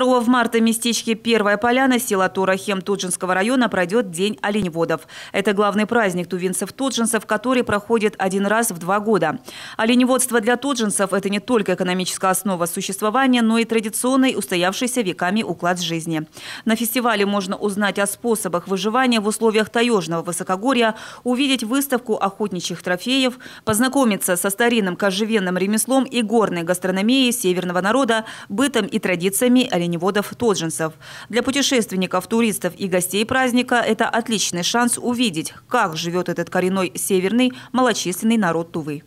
2 марта в местечке Первая Поляна села Турахем Туджинского района пройдет День оленеводов. Это главный праздник тувинцев-туджинцев, который проходит один раз в два года. Оленеводство для туджинцев – это не только экономическая основа существования, но и традиционный, устоявшийся веками уклад жизни. На фестивале можно узнать о способах выживания в условиях таежного высокогорья, увидеть выставку охотничьих трофеев, познакомиться со старинным кожевенным ремеслом и горной гастрономией северного народа, бытом и традициями оленеводов-тоджинцев. Для путешественников, туристов и гостей праздника это отличный шанс увидеть, как живет этот коренной северный малочисленный народ Тувы.